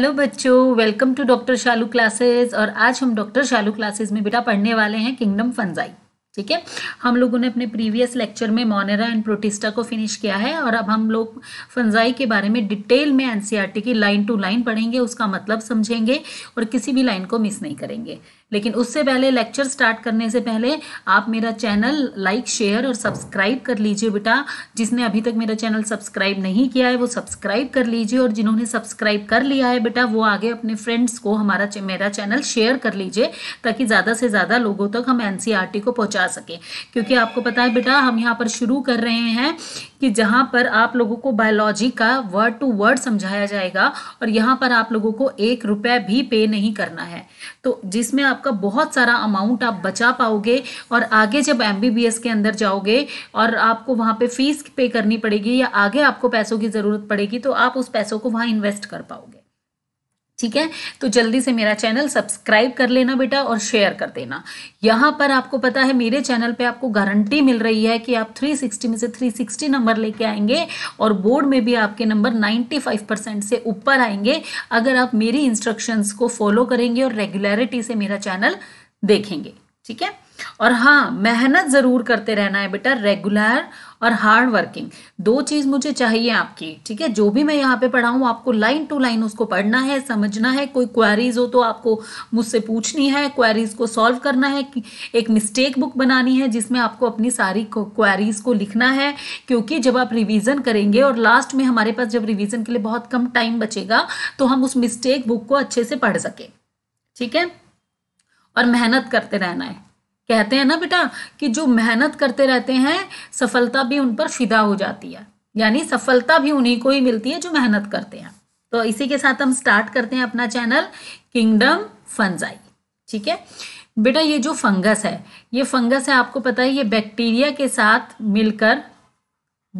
Hello बच्चों welcome to doctor Shalu classes और आज हम डॉक्टर शालू क्लासेस में बेटा पढ़ने वाले हैं किंगडम फंजाई ठीक है हम लोगों ने अपने प्रीवियस लेक्चर में मोनेरा एंड प्रोटिस्टा को फिनिश किया है और अब हम लोग फंजाई के बारे में डिटेल में एनसीईआरटी e की लाइन टू लाइन पढ़ेंगे उसका मतलब समझेंगे और किसी भी लाइन को मिस नहीं करेंगे लेकिन उससे पहले लेक्चर स्टार्ट करने से पहले आप मेरा चैनल लाइक शेयर और सब्सक्राइब कर लीजिए बेटा जिसने अभी तक मेरा चैनल सब्सक्राइब नहीं किया है वो सब्सक्राइब कर लीजिए और जिन्होंने सब्सक्राइब कर लिया है बेटा वो आगे अपने फ्रेंड्स को हमारा मेरा चैनल शेयर कर लीजिए ताकि ज़्यादा से ज़्यादा लोगों तक हम एन e को पहुँचा सकें क्योंकि आपको पता है बेटा हम यहाँ पर शुरू कर रहे हैं कि जहाँ पर आप लोगों को बायोलॉजी का वर्ड टू वर्ड समझाया जाएगा और यहाँ पर आप लोगों को एक रुपये भी पे नहीं करना है तो जिसमें आप आपका बहुत सारा अमाउंट आप बचा पाओगे और आगे जब एम के अंदर जाओगे और आपको वहाँ पे फीस पे करनी पड़ेगी या आगे आपको पैसों की ज़रूरत पड़ेगी तो आप उस पैसों को वहाँ इन्वेस्ट कर पाओगे ठीक है तो जल्दी से मेरा चैनल सब्सक्राइब कर लेना बेटा और शेयर कर देना यहाँ पर आपको पता है मेरे चैनल पे आपको गारंटी मिल रही है कि आप 360 में से 360 नंबर लेके आएंगे और बोर्ड में भी आपके नंबर 95 परसेंट से ऊपर आएंगे अगर आप मेरी इंस्ट्रक्शंस को फॉलो करेंगे और रेगुलरिटी से मेरा चैनल देखेंगे ठीक है और हाँ मेहनत ज़रूर करते रहना है बेटा रेगुलर और हार्ड वर्किंग दो चीज़ मुझे चाहिए आपकी ठीक है जो भी मैं यहाँ पे पढ़ाऊँ आपको लाइन टू लाइन उसको पढ़ना है समझना है कोई क्वेरीज हो तो आपको मुझसे पूछनी है क्वारीज को सॉल्व करना है एक मिस्टेक बुक बनानी है जिसमें आपको अपनी सारी क्वेरीज को लिखना है क्योंकि जब आप रिविज़न करेंगे और लास्ट में हमारे पास जब रिविज़न के लिए बहुत कम टाइम बचेगा तो हम उस मिस्टेक बुक को अच्छे से पढ़ सकें ठीक है और मेहनत करते रहना है कहते हैं ना बेटा कि जो मेहनत करते रहते हैं सफलता भी उन पर फिदा हो जाती है यानी सफलता भी उन्हीं को ही मिलती है जो मेहनत करते हैं तो इसी के साथ हम स्टार्ट करते हैं अपना चैनल किंगडम फंजाई ठीक है बेटा ये जो फंगस है ये फंगस है आपको पता है ये बैक्टीरिया के साथ मिलकर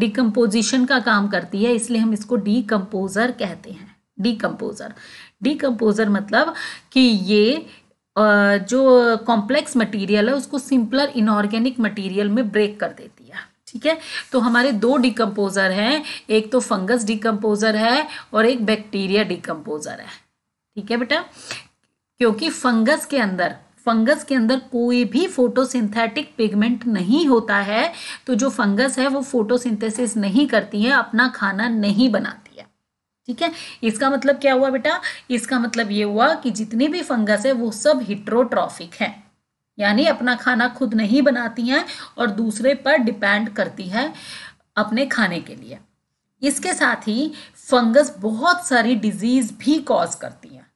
डिकम्पोजिशन का काम करती है इसलिए हम इसको डीकम्पोजर कहते हैं डीकम्पोजर डीकम्पोजर मतलब कि ये जो कॉम्प्लेक्स मटेरियल है उसको सिंपलर इनऑर्गेनिक मटेरियल में ब्रेक कर देती है ठीक है तो हमारे दो डिकम्पोज़र हैं एक तो फंगस डिकम्पोज़र है और एक बैक्टीरिया डिकम्पोज़र है ठीक है बेटा क्योंकि फंगस के अंदर फंगस के अंदर कोई भी फोटोसिंथेटिक पिगमेंट नहीं होता है तो जो फंगस है वो फोटोसिंथेसिस नहीं करती है अपना खाना नहीं बनाती ठीक है इसका मतलब क्या हुआ बेटा इसका मतलब ये हुआ कि जितनी भी फंगस है वो सब हिट्रोट्रॉफिक है यानी अपना खाना खुद नहीं बनाती हैं और दूसरे पर डिपेंड करती है अपने खाने के लिए इसके साथ ही फंगस बहुत सारी डिजीज भी कॉज करती हैं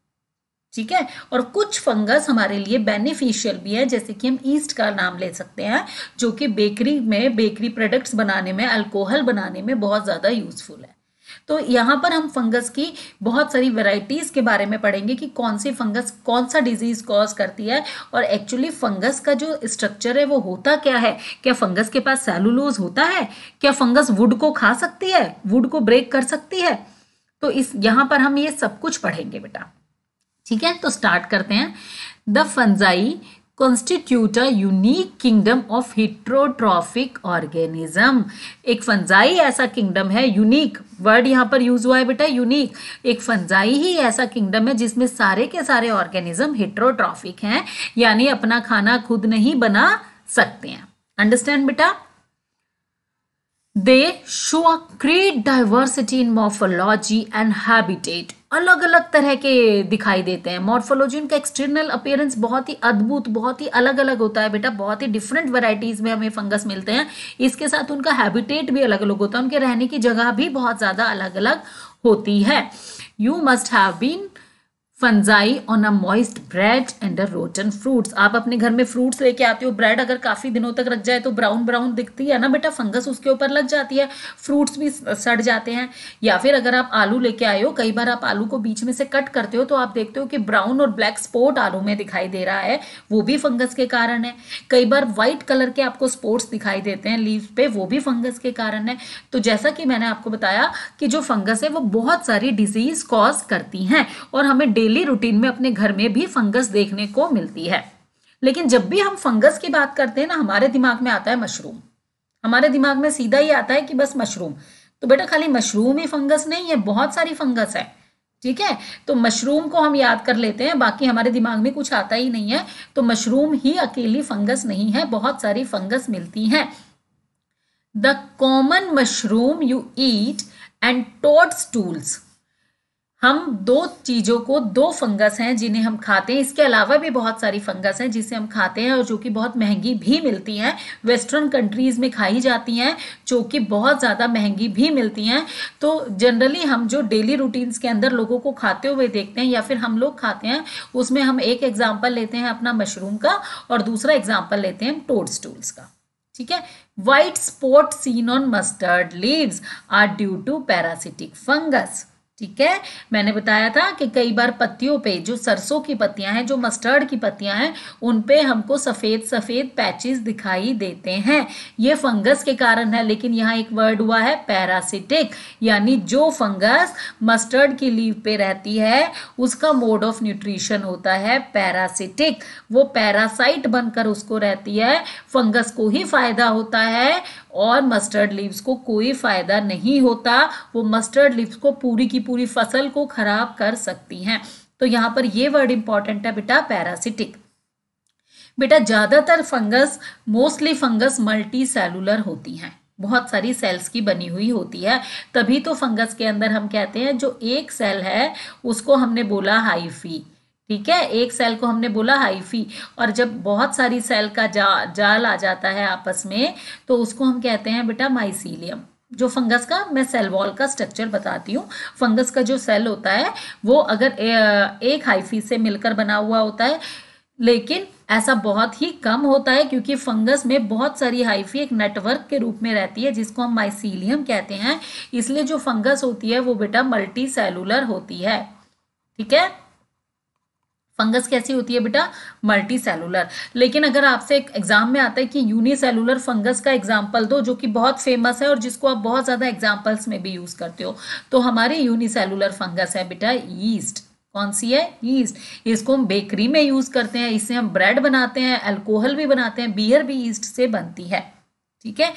ठीक है और कुछ फंगस हमारे लिए बेनिफिशियल भी है जैसे कि हम ईस्ट का नाम ले सकते हैं जो कि बेकरी में बेकरी प्रोडक्ट्स बनाने में अल्कोहल बनाने में बहुत ज़्यादा यूजफुल है तो यहाँ पर हम फंगस की बहुत सारी वेराइटीज़ के बारे में पढ़ेंगे कि कौन सी फंगस कौन सा डिजीज़ कॉज करती है और एक्चुअली फंगस का जो स्ट्रक्चर है वो होता क्या है क्या फंगस के पास सेलुलोज होता है क्या फंगस वुड को खा सकती है वुड को ब्रेक कर सकती है तो इस यहाँ पर हम ये सब कुछ पढ़ेंगे बेटा ठीक है तो स्टार्ट करते हैं the fungi constitute a unique kingdom of heterotrophic एक फंजाई ऐसा किंगडम है यूनिक वर्ड यहाँ पर यूज हुआ है बेटा यूनिक एक फंजाई ही ऐसा किंगडम है जिसमें सारे के सारे ऑर्गेनिज्म हिट्रोट्रॉफिक हैं यानी अपना खाना खुद नहीं बना सकते हैं अंडरस्टैंड बेटा they show a great diversity in morphology and habitat अलग अलग तरह के दिखाई देते हैं मॉर्फोलॉजी उनका एक्सटर्नल अपेयरेंस बहुत ही अद्भुत बहुत ही अलग अलग होता है बेटा बहुत ही डिफरेंट वैरायटीज में हमें फंगस मिलते हैं इसके साथ उनका हैबिटेट भी अलग अलग होता है उनके रहने की जगह भी बहुत ज़्यादा अलग अलग होती है you must have been fungi on a moist bread and a rotten fruits आप अपने घर में फ्रूट्स लेके आते हो ब्रेड अगर काफ़ी दिनों तक रख जाए तो ब्राउन ब्राउन दिखती है ना बेटा फंगस उसके ऊपर लग जाती है फ्रूट्स भी सड़ जाते हैं या फिर अगर आप आलू लेके आए हो कई बार आप आलू को बीच में से कट करते हो तो आप देखते हो कि ब्राउन और ब्लैक स्पॉट आलू में दिखाई दे रहा है वो भी फंगस के कारण है कई बार व्हाइट कलर के आपको स्पॉट्स दिखाई देते हैं लीव पे वो भी फंगस के कारण है तो जैसा कि मैंने आपको बताया कि जो फंगस है वो बहुत सारी डिजीज कॉज करती हैं और हमें डेली रूटीन में अपने घर में भी फंगस देखने को मिलती है लेकिन जब भी हम फंगस की बात करते हैं ना हमारे दिमाग में आता है मशरूम हमारे दिमाग में सीधा ही आता है कि बस मशरूम तो बेटा खाली मशरूम ही फंगस नहीं है बहुत सारी फंगस है ठीक है तो मशरूम को हम याद कर लेते हैं बाकी हमारे दिमाग में कुछ आता ही नहीं है तो मशरूम ही अकेली फंगस नहीं है बहुत सारी फंगस मिलती हैं the common mushroom you eat and toadstools हम दो चीज़ों को दो फंगस हैं जिन्हें हम खाते हैं इसके अलावा भी बहुत सारी फंगस हैं जिसे हम खाते हैं और जो कि बहुत महंगी भी मिलती हैं वेस्टर्न कंट्रीज़ में खाई जाती हैं जो कि बहुत ज़्यादा महंगी भी मिलती हैं तो जनरली हम जो डेली रूटीन्स के अंदर लोगों को खाते हुए देखते हैं या फिर हम लोग खाते हैं उसमें हम एक एग्जाम्पल लेते हैं अपना मशरूम का और दूसरा एग्जाम्पल लेते हैं टोड स्टूल्स का ठीक है white spot seen on mustard leaves are due to parasitic fungus ठीक है मैंने बताया था कि कई बार पत्तियों पे जो सरसों की पत्तियां हैं जो मस्टर्ड की पत्तियां हैं उन पे हमको सफ़ेद सफ़ेद पैचेस दिखाई देते हैं ये फंगस के कारण है लेकिन यहाँ एक वर्ड हुआ है पैरासिटिक यानी जो फंगस मस्टर्ड की लीव पे रहती है उसका मोड ऑफ न्यूट्रिशन होता है पैरासिटिक वो पैरासाइट बनकर उसको रहती है फंगस को ही फायदा होता है और मस्टर्ड लीव्स को कोई फ़ायदा नहीं होता वो मस्टर्ड लीव्स को पूरी की पूरी फसल को ख़राब कर सकती हैं तो यहाँ पर ये वर्ड इंपॉर्टेंट है बेटा पैरासिटिक बेटा ज़्यादातर fungus mostly fungus multicellular होती हैं बहुत सारी सेल्स की बनी हुई होती है तभी तो फंगस के अंदर हम कहते हैं जो एक सेल है उसको हमने बोला हाइफी ठीक है एक सेल को हमने बोला हाइफी और जब बहुत सारी सेल का जा जाल आ जाता है आपस में तो उसको हम कहते हैं बेटा माइसीलियम जो फंगस का मैं सेल वॉल का स्ट्रक्चर बताती हूँ फंगस का जो सेल होता है वो अगर एक हाइफी से मिलकर बना हुआ होता है लेकिन ऐसा बहुत ही कम होता है क्योंकि फंगस में बहुत सारी हाइफी एक नेटवर्क के रूप में रहती है जिसको हम माइसीलियम कहते हैं इसलिए जो फंगस होती है वो बेटा मल्टी सेलुलर होती है ठीक है फंगस कैसी होती है बेटा मल्टी सेलुलर लेकिन अगर आपसे एग्जाम में आता है कि यूनिसेलुलर फंगस का एग्जाम्पल दो जो कि बहुत फेमस है और जिसको आप बहुत ज़्यादा एग्जाम्पल्स में भी यूज़ करते हो तो हमारे यूनिसेलुलर फंगस है बेटा ईस्ट कौन सी है ईस्ट इसको हम बेकरी में यूज़ करते हैं इससे हम ब्रेड बनाते हैं अल्कोहल भी बनाते हैं बियर भी ईस्ट से बनती है ठीक है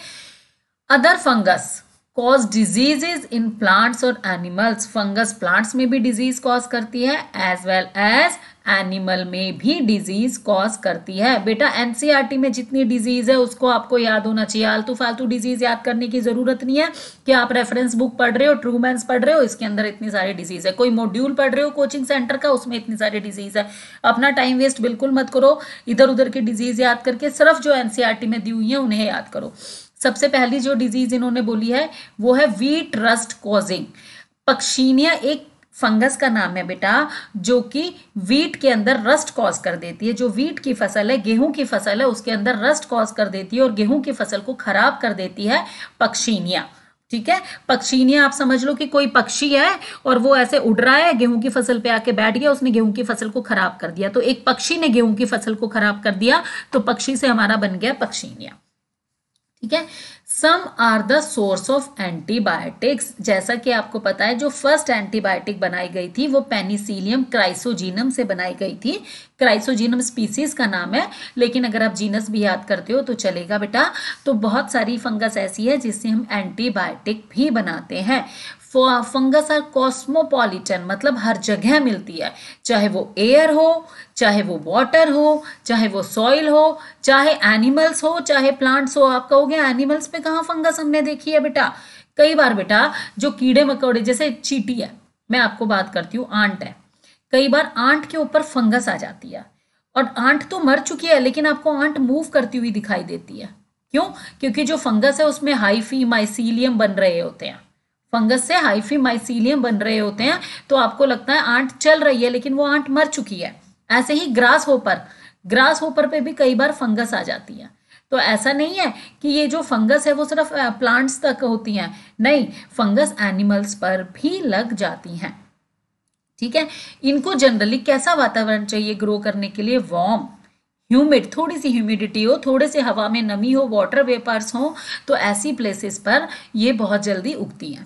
other fungus cause diseases in plants और एनिमल्स फंगस प्लांट्स में भी डिजीज कॉज करती है एज वेल एज एनिमल में भी डिजीज कॉज करती है बेटा एनसीईआरटी e में जितनी डिजीज है उसको आपको याद होना चाहिए आलतू फालतू डिजीज याद करने की जरूरत नहीं है कि आप रेफरेंस बुक पढ़ रहे हो ट्रूमेंस पढ़ रहे हो इसके अंदर इतनी सारी डिजीज है कोई मॉड्यूल पढ़ रहे हो कोचिंग सेंटर का उसमें इतनी सारी डिजीज है अपना टाइम वेस्ट बिल्कुल मत करो इधर उधर की डिजीज याद करके सिर्फ जो एनसीईआरटी e में दी हुई है उन्हें याद करो सबसे पहली जो डिजीज इन्होंने बोली है वो है वी ट्रस्ट कॉजिंग पक्षीनिया एक फंगस का नाम है बेटा जो कि वीट के अंदर रस्ट कॉज कर देती है जो वीट की फसल है गेहूं की फसल है उसके अंदर रस्ट कॉज कर देती है और गेहूं की फसल को खराब कर देती है पक्षीनिया ठीक है पक्षीनिया आप समझ लो कि कोई पक्षी है और वो ऐसे उड़ रहा है गेहूं की फसल पे आके बैठ गया उसने गेहूं की फसल को खराब कर दिया तो एक पक्षी ने गेहूं की फसल को खराब कर दिया तो पक्षी से हमारा बन गया पक्षीनिया ठीक है some are the source of antibiotics जैसा कि आपको पता है जो फर्स्ट एंटीबायोटिक बनाई गई थी वो पेनिसिलियम क्राइसोजीनम से बनाई गई थी क्राइसोजीनम स्पीसीज का नाम है लेकिन अगर आप जीनस भी याद करते हो तो चलेगा बेटा तो बहुत सारी फंगस ऐसी है जिससे हम एंटीबायोटिक भी बनाते हैं फंगस आर कॉस्मोपॉलिटन मतलब हर जगह मिलती है चाहे वो एयर हो चाहे वो वाटर हो चाहे वो सॉइल हो चाहे एनिमल्स हो चाहे प्लांट्स हो आप कहोगे एनिमल्स पे कहाँ फंगस हमने देखी है बेटा कई बार बेटा जो कीड़े मकोड़े जैसे चीटी है मैं आपको बात करती हूँ आंट है कई बार आंट के ऊपर फंगस आ जाती है और आंट तो मर चुकी है लेकिन आपको आंट मूव करती हुई दिखाई देती है क्यों क्योंकि जो फंगस है उसमें हाइफी माइसीलियम बन रहे होते हैं फंगस से हाइफी माइसीलियम बन रहे होते हैं तो आपको लगता है आंट चल रही है लेकिन वो आंट मर चुकी है ऐसे ही ग्रास होपर ग्रास होपर पे भी कई बार फंगस आ जाती है तो ऐसा नहीं है कि ये जो फंगस है वो सिर्फ प्लांट्स तक होती हैं नहीं फंगस एनिमल्स पर भी लग जाती हैं ठीक है इनको जनरली कैसा वातावरण चाहिए ग्रो करने के लिए वॉर्म ह्यूमिड थोड़ी सी ह्यूमिडिटी हो थोड़े से हवा में नमी हो वाटर वेपर्स हो तो ऐसी प्लेसेस पर ये बहुत जल्दी उगती हैं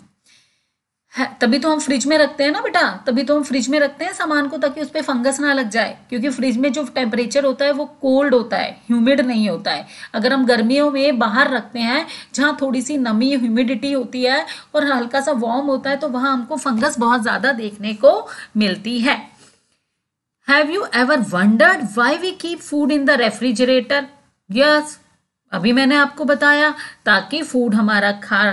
है तभी तो हम फ्रिज में रखते हैं ना बेटा तभी तो हम फ्रिज में रखते हैं सामान को ताकि उस पर फंगस ना लग जाए क्योंकि फ्रिज में जो टेम्परेचर होता है वो कोल्ड होता है ह्यूमिड नहीं होता है अगर हम गर्मियों में बाहर रखते हैं जहाँ थोड़ी सी नमी ह्यूमिडिटी होती है और हल्का सा वार्म होता है तो वहाँ हमको फंगस बहुत ज़्यादा देखने को मिलती है have you ever wondered why we keep food in the refrigerator yes अभी मैंने आपको बताया ताकि फूड हमारा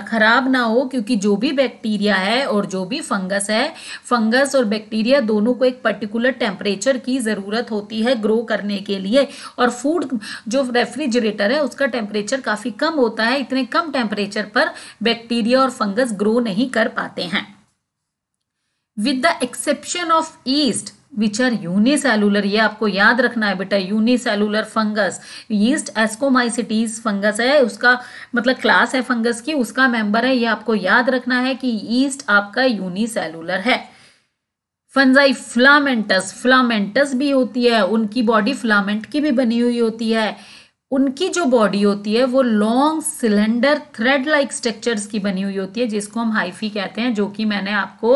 खराब ना हो क्योंकि जो भी बैक्टीरिया है और जो भी फंगस है फंगस और बैक्टीरिया दोनों को एक पर्टिकुलर टेम्परेचर की ज़रूरत होती है ग्रो करने के लिए और फूड जो रेफ्रिजरेटर है उसका टेम्परेचर काफ़ी कम होता है इतने कम टेम्परेचर पर बैक्टीरिया और फंगस ग्रो नहीं कर पाते हैं with the exception of yeast which are unicellular ये आपको याद रखना है बेटा unicellular fungus yeast ascomycetes fungus है उसका मतलब क्लास है फंगस की उसका मेंबर है ये आपको याद रखना है कि यीस्ट आपका यूनिसेलुलर है फंजाई फ्लामेंटस फ्लामेंटस भी होती है उनकी बॉडी फ्लामेंट की भी बनी हुई होती है उनकी जो बॉडी होती है वो long cylinder thread like structures की बनी हुई होती है जिसको हम हाइफी कहते हैं जो कि मैंने आपको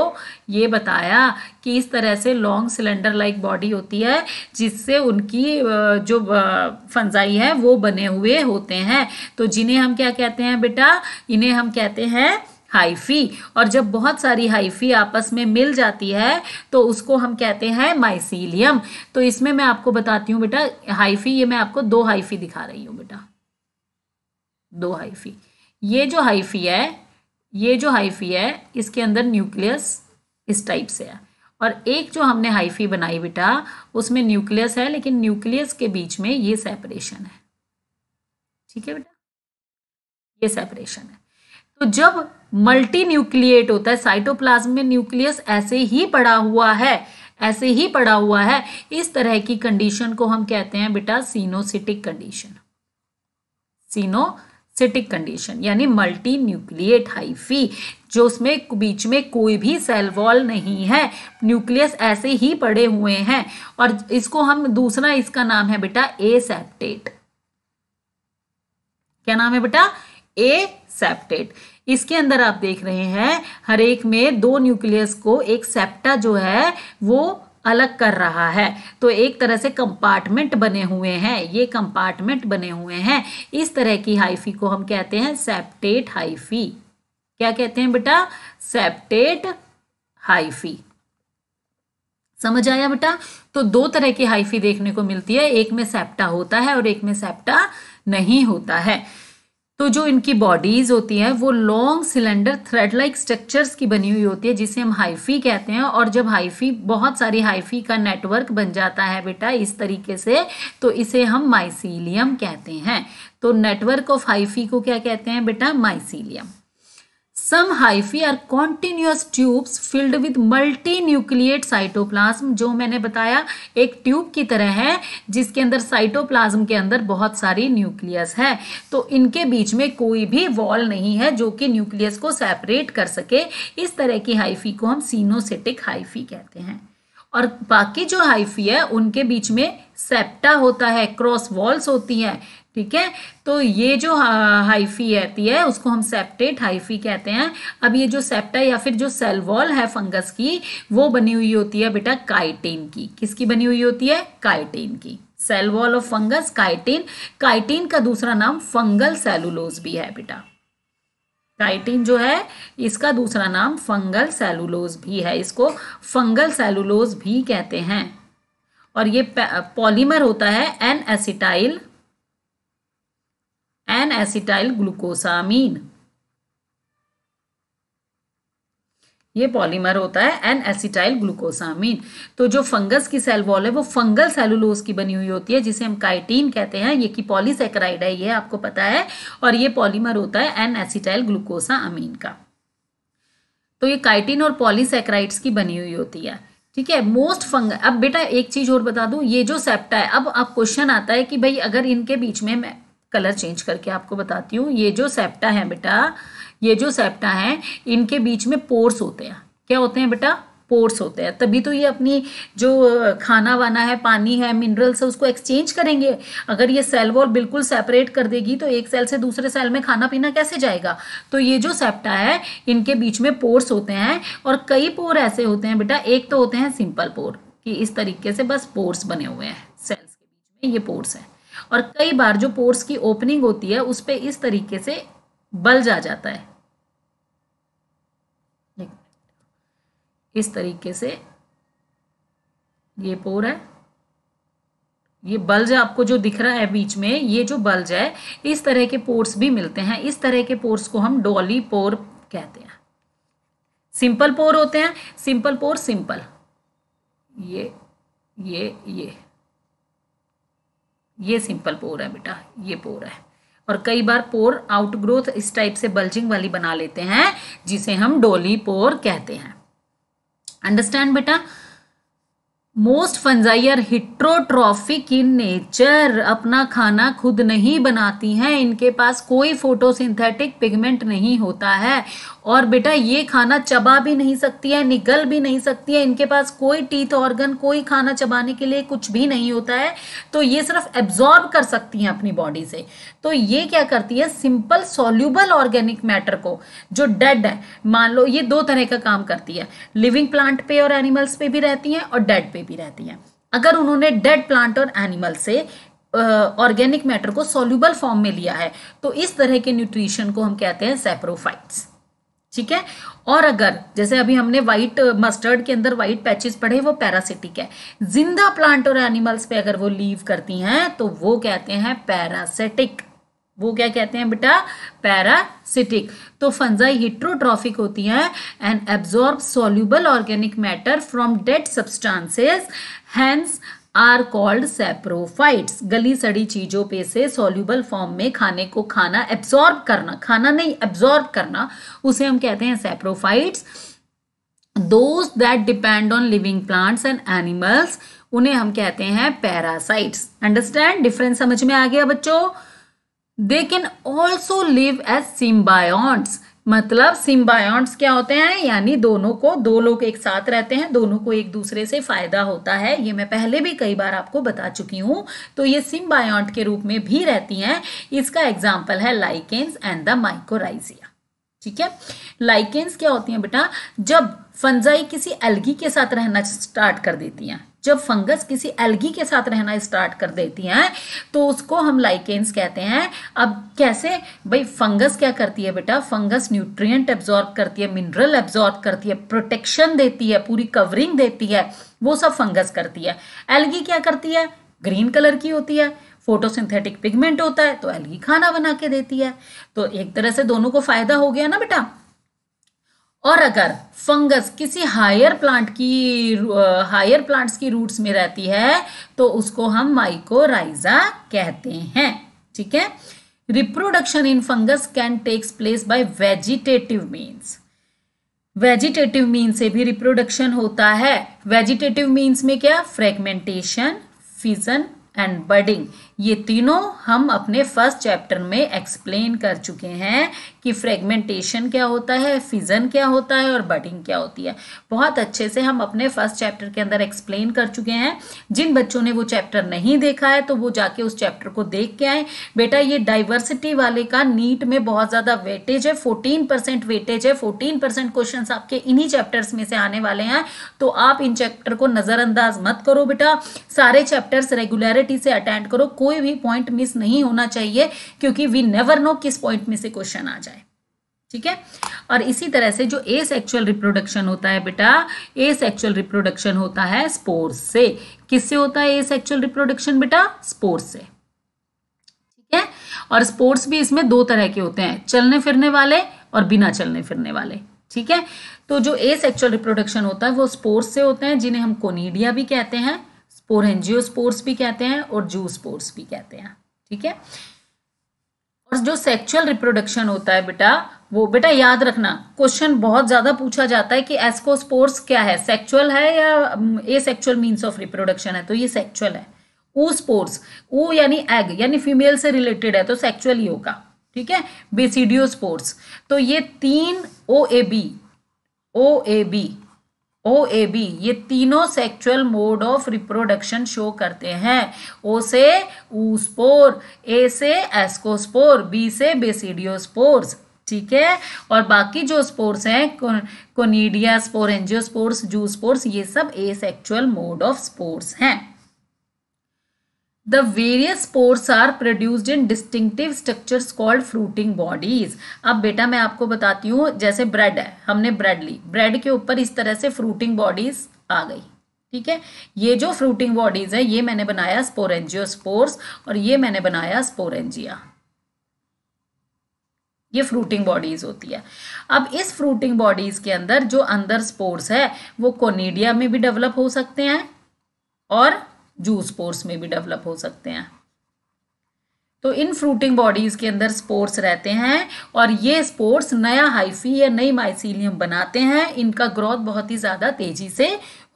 ये बताया कि इस तरह से लॉन्ग सिलेंडर लाइक बॉडी होती है जिससे उनकी जो फंजाई है वो बने हुए होते हैं तो जिन्हें हम क्या कहते हैं बेटा इन्हें हम कहते हैं हाइफी और जब बहुत सारी हाइफी आपस में मिल जाती है तो उसको हम कहते हैं माइसीलियम तो इसमें मैं आपको बताती हूँ बेटा हाइफी ये मैं आपको दो हाइफी दिखा रही हूँ बेटा दो हाइफी ये जो हाइफी है ये जो हाइफी है इसके अंदर न्यूक्लियस इस टाइप से है और एक जो हमने हाइफी बनाई बेटा उसमें न्यूक्लियस है लेकिन न्यूक्लियस के बीच में ये सेपरेशन है ठीक है बेटा ये सेपरेशन है तो जब मल्टी न्यूक्लिएट होता है साइटोप्लाज्म में न्यूक्लियस ऐसे ही पड़ा हुआ है ऐसे ही पड़ा हुआ है इस तरह की कंडीशन को हम कहते हैं बेटा सीनोसिटिक कंडीशन सीनोसिटिक कंडीशन यानी मल्टी न्यूक्लिएट हाइफी जो उसमें बीच में कोई भी सेल वॉल नहीं है न्यूक्लियस ऐसे ही पड़े हुए हैं और इसको हम दूसरा इसका नाम है बेटा ए सेप्टेट क्या नाम है बेटा ए सेप्टेट इसके अंदर आप देख रहे हैं हर एक में दो न्यूक्लियस को एक सेप्टा जो है वो अलग कर रहा है तो एक तरह से कंपार्टमेंट बने हुए हैं ये कंपार्टमेंट बने हुए हैं इस तरह की हाइफी को हम कहते हैं सेप्टेट हाइफी क्या कहते हैं बेटा सेप्टेट हाइफी समझ आया बेटा तो दो तरह की हाइफी देखने को मिलती है एक में सेप्टा होता है और एक में सेप्टा नहीं होता है तो जो इनकी बॉडीज होती हैं वो long cylinder thread like structures की बनी हुई होती है जिसे हम हाइफी कहते हैं और जब हाइफी बहुत सारी हाइफी का नेटवर्क बन जाता है बेटा इस तरीके से तो इसे हम माइसीलियम कहते हैं तो नेटवर्क ऑफ हाइफी को क्या कहते हैं बेटा mycelium some hyphae are continuous tubes filled with multinucleate cytoplasm जो मैंने बताया एक ट्यूब की तरह है जिसके अंदर साइटोप्लाज्म के अंदर बहुत सारी न्यूक्लियस है तो इनके बीच में कोई भी वॉल नहीं है जो कि न्यूक्लियस को सेपरेट कर सके इस तरह की हाइफी को हम सीनोसेटिक हाइफी कहते हैं और बाकी जो हाइफी है उनके बीच में सेप्टा होता है क्रॉस वॉल्स होती हैं ठीक है तो ये जो हाइफी रहती है उसको हम सेप्टेट हाइफी कहते हैं अब ये जो सेप्टा या फिर जो सेल वॉल है फंगस की वो बनी हुई होती है बेटा काइटिन की किसकी बनी हुई होती है काइटिन की cell wall of fungus chitin chitin का दूसरा नाम फंगल सेलुलोज भी है बेटा काइटिन जो है इसका दूसरा नाम फंगल सेलुलोज भी है इसको फंगल सेलुलोज भी कहते हैं और ये पॉलीमर होता है N acetyl N acetyl glucosamine ये पॉलीमर होता है एन एसिटाइल ग्लूकोसामीन तो जो फंगस की सेल वॉल है वो फंगल सेलुलोज की बनी हुई होती है जिसे हम काइटीन कहते हैं ये की पॉलीसेक्राइड है ये आपको पता है और ये पॉलीमर होता है एन एसिटाइल ग्लूकोसामीन का तो ये काइटीन और पॉलीसेक्राइड्स की बनी हुई होती है ठीक है मोस्ट फंग अब बेटा एक चीज और बता दूं ये जो सेप्टा है अब अब क्वेश्चन आता है कि भाई अगर इनके बीच में कलर चेंज करके आपको बताती हूँ ये जो सेप्टा है बेटा ये जो सेप्टा है इनके बीच में पोर्स होते हैं क्या होते हैं बेटा पोर्स होते हैं तभी तो ये अपनी जो खाना वाना है पानी है मिनरल्स है उसको एक्सचेंज करेंगे अगर ये सेल वॉल बिल्कुल सेपरेट कर देगी तो एक सेल से दूसरे सेल में खाना पीना कैसे जाएगा तो ये जो सेप्टा है इनके बीच में पोर्स होते हैं और कई पोर ऐसे होते हैं बेटा एक तो होते हैं सिंपल पोर कि इस तरीके से बस पोर्स बने हुए हैं सेल्स के बीच में ये पोर्स है और कई बार जो पोर्स की ओपनिंग होती है उस पर इस तरीके से बल्ज आ जाता है इस तरीके से ये पोर है ये बल्ज आपको जो दिख रहा है बीच में ये जो बल्ज है इस तरह के पोर्स भी मिलते हैं इस तरह के पोर्स को हम डॉली पोर कहते हैं सिंपल पोर होते हैं सिंपल पोर सिंपल ये ये ये ये सिंपल पोर है बेटा ये पोर है और कई बार पोर आउटग्रोथ इस टाइप से बल्जिंग वाली बना लेते हैं जिसे हम डोली पोर कहते हैं अंडरस्टैंड बेटा most fungi are heterotrophic in nature अपना खाना खुद नहीं बनाती हैं इनके पास कोई फोटोसिंथेटिक पिगमेंट नहीं होता है और बेटा ये खाना चबा भी नहीं सकती है निगल भी नहीं सकती है इनके पास कोई टीथ ऑर्गन कोई खाना चबाने के लिए कुछ भी नहीं होता है तो ये सिर्फ एब्जॉर्ब कर सकती हैं अपनी बॉडी से तो ये क्या करती है सिंपल सॉल्यूबल ऑर्गेनिक मैटर को जो डेड है मान लो ये दो तरह का काम करती है लिविंग प्लांट पे और एनिमल्स पे भी रहती हैं और डेड पे पे भी रहती हैं अगर उन्होंने डेड प्लांट और एनिमल से ऑर्गेनिक मैटर को सोल्यूबल फॉर्म में लिया है तो इस तरह के न्यूट्रिशन को हम कहते हैं सेप्रोफाइट्स ठीक है और अगर जैसे अभी हमने व्हाइट मस्टर्ड के अंदर व्हाइट पैचेस पड़े वो पैरासिटिक है जिंदा प्लांट और एनिमल्स पे अगर वो लीव करती हैं तो वो कहते हैं पैरासिटिक वो क्या कहते हैं बेटा पैरासिटिक तो फंजाई हिट्रोट्रॉफिक होती हैं and absorb soluble organic matter from dead substances hence are called saprophytes गली सड़ी चीज़ों पे से सॉल्यूबल फॉर्म में खाने को खाना एब्जॉर्ब करना खाना नहीं एब्जॉर्ब करना उसे हम कहते हैं saprophytes those that depend on living plants and animals उन्हें हम कहते हैं पैरासाइट्स अंडरस्टैंड डिफरेंस समझ में आ गया बच्चों they can also live as symbionts मतलब सिम्बायट्स क्या होते हैं यानी दोनों को दो लोग एक साथ रहते हैं दोनों को एक दूसरे से फायदा होता है ये मैं पहले भी कई बार आपको बता चुकी हूँ तो ये सिम्बायट के रूप में भी रहती हैं इसका एग्जाम्पल है लाइकेन्स एंड द माइकोराइजिया ठीक है लाइकेन्स क्या होती हैं बेटा जब फंजाई किसी एल्गी के साथ रहना स्टार्ट कर देती हैं जब फंगस किसी एल्गी के साथ रहना स्टार्ट कर देती हैं तो उसको हम लाइकेन्स कहते हैं अब कैसे भाई फंगस क्या करती है बेटा फंगस न्यूट्रिएंट एब्जॉर्ब करती है मिनरल एब्जॉर्ब करती है प्रोटेक्शन देती है पूरी कवरिंग देती है वो सब फंगस करती है एल्गी क्या करती है ग्रीन कलर की होती है फोटोसिंथेटिक पिगमेंट होता है तो एल्गी खाना बना के देती है तो एक तरह से दोनों को फायदा हो गया ना बेटा और अगर फंगस किसी हायर प्लांट की हायर प्लांट्स की रूट्स में रहती है तो उसको हम माइकोराइजा कहते हैं ठीक है reproduction in fungus can takes place by vegetative means vegetative mean से भी रिप्रोडक्शन होता है वेजिटेटिव मीन्स में क्या फ्रेगमेंटेशन फिजन एंड बडिंग ये तीनों हम अपने फर्स्ट चैप्टर में एक्सप्लेन कर चुके हैं कि फ्रेगमेंटेशन क्या होता है फिजन क्या होता है और बडिंग क्या होती है बहुत अच्छे से हम अपने फर्स्ट चैप्टर के अंदर एक्सप्लेन कर चुके हैं जिन बच्चों ने वो चैप्टर नहीं देखा है तो वो जाके उस चैप्टर को देख के आए बेटा ये डाइवर्सिटी वाले का नीट में बहुत ज़्यादा वेटेज है फोर्टीन परसेंट वेटेज है फोर्टीन परसेंट क्वेश्चन आपके इन्हीं चैप्टर्स में से आने वाले हैं तो आप इन चैप्टर को नज़रअंदाज मत करो बेटा सारे चैप्टर्स रेगुलर क्लैरिटी से अटेंड करो कोई भी पॉइंट मिस नहीं होना चाहिए क्योंकि वी नेवर नो किस पॉइंट में से क्वेश्चन आ जाए ठीक है और इसी तरह से जो ए सेक्चुअल रिप्रोडक्शन होता है बेटा ए सेक्चुअल रिप्रोडक्शन होता है स्पोर्स से किससे होता है ए सेक्चुअल रिप्रोडक्शन बेटा स्पोर्स से ठीक है और स्पोर्ट्स भी इसमें दो तरह के होते हैं चलने फिरने वाले और बिना चलने फिरने वाले ठीक है तो जो ए सेक्चुअल रिप्रोडक्शन होता है वो स्पोर्स से होते हैं जिन्हें हम कोनीडिया भी कहते हैं और एनजियो स्पोर्स भी कहते हैं और जू स्पोर्स भी कहते हैं ठीक है और जो सेक्सुअल रिप्रोडक्शन होता है बेटा वो बेटा याद रखना क्वेश्चन बहुत ज्यादा पूछा जाता है कि एस्कोस्पोर्स क्या है सेक्सुअल है या asexual means of reproduction है तो ये सेक्सुअल है ऊ स्पोर्स ऊ यानी एग यानी फीमेल से रिलेटेड है तो सेक्सुअल ही होगा ठीक है बेसिडियो स्पोर्ट्स तो ये तीन O A B O A B O A B ये तीनों sexual mode of reproduction show करते हैं ओ से ऊस्पोर ए से एस्कोस्पोर बी से बेसिडियो स्पोर्स ठीक है और बाकी जो स्पोर्स हैं conidia spore spores zoospores ये सब asexual mode of spores हैं the various spores are produced in distinctive structures called fruiting bodies अब बेटा मैं आपको बताती हूँ जैसे ब्रेड है हमने ब्रेड ली ब्रेड के ऊपर इस तरह से फ्रूटिंग बॉडीज आ गई ठीक है ये जो फ्रूटिंग बॉडीज है ये मैंने बनाया स्पोरेंजियो स्पोर्स और ये मैंने बनाया स्पोरेंजिया ये फ्रूटिंग बॉडीज होती है अब इस फ्रूटिंग बॉडीज के अंदर जो अंदर स्पोर्स है वो कोनीडिया में भी डेवलप हो सकते हैं और जूस स्पोर्स में भी डेवलप हो सकते हैं तो इन फ्रूटिंग बॉडीज़ के अंदर स्पोर्स रहते हैं और ये स्पोर्स नया हाइफी या नई माइसीलियम बनाते हैं इनका ग्रोथ बहुत ही ज़्यादा तेज़ी से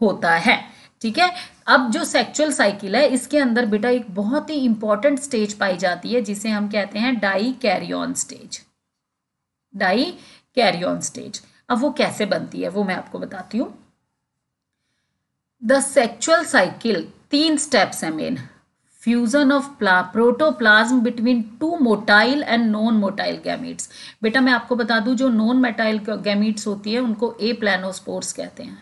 होता है ठीक है अब जो सेक्चुअल साइकिल है इसके अंदर बेटा एक बहुत ही इंपॉर्टेंट स्टेज पाई जाती है जिसे हम कहते हैं dikaryon stage dikaryon stage अब वो कैसे बनती है वो मैं आपको बताती हूं द सेक्चुअल साइकिल तीन स्टेप्स हैं मेन फ्यूजन ऑफ प्ला protoplasm between two motile and non motile gametes बेटा मैं आपको बता दूं जो नॉन मेटाइल गैमीट्स होती है उनको ए प्लानोस्पोर्स कहते हैं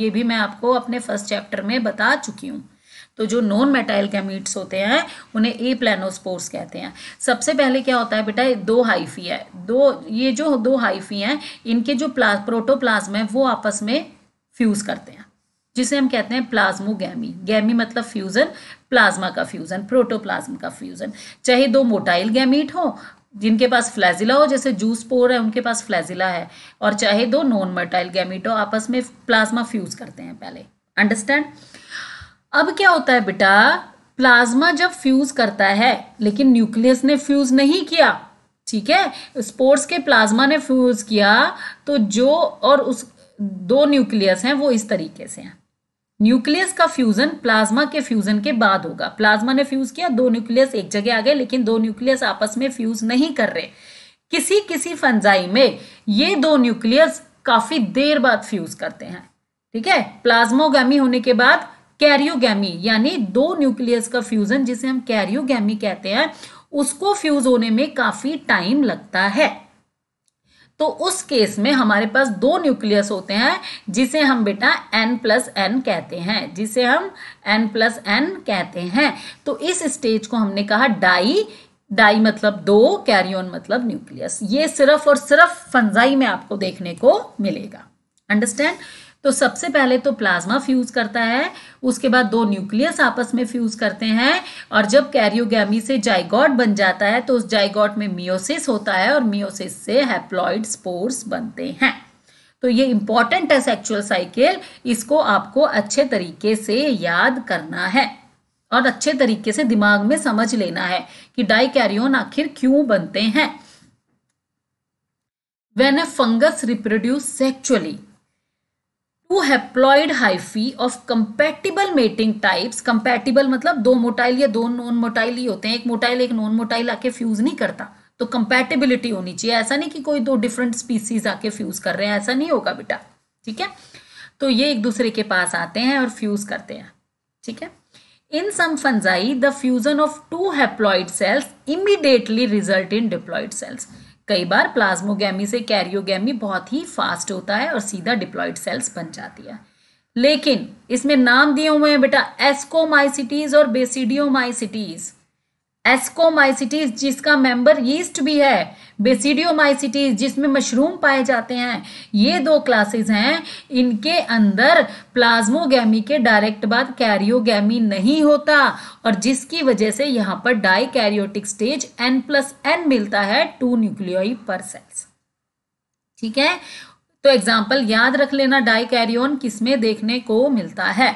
ये भी मैं आपको अपने फर्स्ट चैप्टर में बता चुकी हूँ तो जो नॉन मेटाइल गैमीट्स होते हैं उन्हें ए प्लानोस्पोर्स कहते हैं सबसे पहले क्या होता है बेटा दो हाइफी है दो ये जो दो हाइफी हैं इनके जो प्ला प्रोटोप्लाज्म है वो आपस में फ्यूज़ करते हैं जिसे हम कहते हैं प्लाज्मोगैमी गैमी मतलब फ्यूज़न प्लाज्मा का फ्यूज़न प्रोटोप्लाज्म का फ्यूज़न चाहे दो मोटाइल गैमीट हो जिनके पास फ्लैजिला हो जैसे जूस पोर है उनके पास फ्लैजिला है और चाहे दो नॉन गैमीट हो आपस में प्लाज्मा फ्यूज करते हैं पहले अंडरस्टैंड अब क्या होता है बेटा प्लाज्मा जब फ्यूज करता है लेकिन न्यूक्लियस ने फ्यूज नहीं किया ठीक है स्पोर्ट्स के प्लाज्मा ने फ्यूज किया तो जो और उस दो न्यूक्लियस हैं वो इस तरीके से हैं न्यूक्लियस का फ्यूजन प्लाज्मा के फ्यूजन के बाद होगा प्लाज्मा ने फ्यूज किया दो न्यूक्लियस एक जगह आ गए लेकिन दो न्यूक्लियस आपस में फ्यूज नहीं कर रहे किसी किसी फंजाई में ये दो न्यूक्लियस काफी देर बाद फ्यूज करते हैं ठीक है प्लाज्मोगी होने के बाद कैरियोगैमी यानी दो न्यूक्लियस का फ्यूजन जिसे हम कैरियोगैमी कहते हैं उसको फ्यूज होने में काफी टाइम लगता है तो उस केस में हमारे पास दो न्यूक्लियस होते हैं जिसे हम बेटा एन प्लस एन कहते हैं जिसे हम एन प्लस एन कहते हैं तो इस स्टेज को हमने कहा डाई डाई मतलब दो कैरियन मतलब न्यूक्लियस ये सिर्फ और सिर्फ फंजाई में आपको देखने को मिलेगा अंडरस्टैंड तो सबसे पहले तो प्लाज्मा फ्यूज करता है उसके बाद दो न्यूक्लियस आपस में फ्यूज करते हैं और जब कैरियोगी से जाइगॉट बन जाता है तो उस जाइगॉट में मियोसिस होता है और मियोसिस से हैप्लॉइड स्पोर्स बनते हैं तो ये इंपॉर्टेंट है सेक्चुअल साइकिल इसको आपको अच्छे तरीके से याद करना है और अच्छे तरीके से दिमाग में समझ लेना है कि कैरियोन आखिर क्यों बनते हैं when a fungus reproduce sexually two haploid hyphae of compatible mating types compatible मतलब दो मोटाइल या दो नॉन मोटाइल ही होते हैं एक मोटाइल एक नॉन मोटाइल आके फ्यूज नहीं करता तो कंपेटिबिलिटी होनी चाहिए ऐसा नहीं कि कोई दो डिफरेंट स्पीसीज आके फ्यूज कर रहे हैं ऐसा नहीं होगा बेटा ठीक है तो ये एक दूसरे के पास आते हैं और फ्यूज करते हैं ठीक है in some fungi the fusion of two haploid cells immediately result in diploid cells कई बार प्लाज्मोगैमी से कैरियोगैमी बहुत ही फास्ट होता है और सीधा डिप्लॉयड सेल्स बन जाती है लेकिन इसमें नाम दिए हुए हैं बेटा एस्कोमाइसिटीज और बेसिडियोमाइसिटीज एस्कोमाइसिटीज जिसका मेंबर यीस्ट भी है बेसिडियोमाइसिटीज जिसमें मशरूम पाए जाते हैं ये दो क्लासेस हैं इनके अंदर प्लाज्मोगैमी के डायरेक्ट बाद कैरियोगैमी नहीं होता और जिसकी वजह से यहाँ पर dikaryotic stage n plus n मिलता है टू न्यूक्लियोई पर सेल्स ठीक है तो एग्जाम्पल याद रख लेना डाई कैरियोन किसमें देखने को मिलता है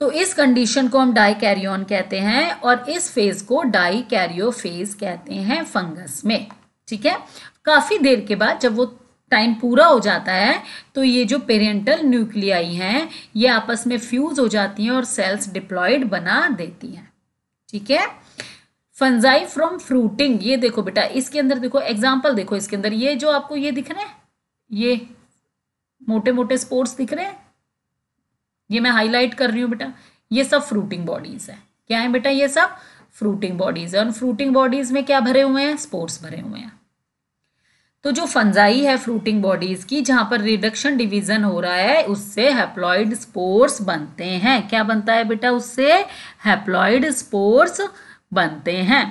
तो इस कंडीशन को हम डाई कैरियन कहते हैं और इस फेज को डाई कैरियो फेज कहते हैं फंगस में ठीक है काफ़ी देर के बाद जब वो टाइम पूरा हो जाता है तो ये जो पेरेंटल न्यूक्लियाई हैं ये आपस में फ्यूज हो जाती हैं और सेल्स डिप्लॉयड बना देती हैं ठीक है फंजाई फ्रॉम फ्रूटिंग ये देखो बेटा इसके अंदर देखो एग्जाम्पल देखो इसके अंदर ये जो आपको ये दिख रहे हैं ये मोटे मोटे स्पोर्ट्स दिख रहे हैं ये मैं हाईलाइट कर रही हूँ बेटा ये सब फ्रूटिंग बॉडीज है क्या है बेटा ये सब फ्रूटिंग बॉडीज है और फ्रूटिंग बॉडीज में क्या भरे हुए हैं स्पोर्ट्स भरे हुए हैं तो जो फंजाई है फ्रूटिंग बॉडीज की जहां पर रिडक्शन डिवीजन हो रहा है उससे हैप्लॉइड स्पोर्स बनते हैं क्या बनता है बेटा उससे हैप्लॉइड स्पोर्स बनते हैं